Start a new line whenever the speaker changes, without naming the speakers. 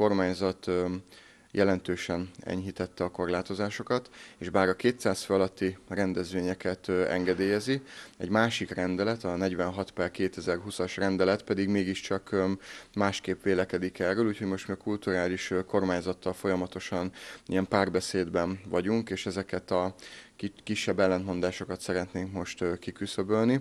kormányzat jelentősen enyhítette a korlátozásokat, és bár a 200 fő alatti rendezvényeket engedélyezi, egy másik rendelet, a 46 per 2020-as rendelet pedig mégiscsak másképp vélekedik erről, úgyhogy most mi a kulturális kormányzattal folyamatosan ilyen párbeszédben vagyunk, és ezeket a kisebb ellentmondásokat szeretnénk most kiküszöbölni.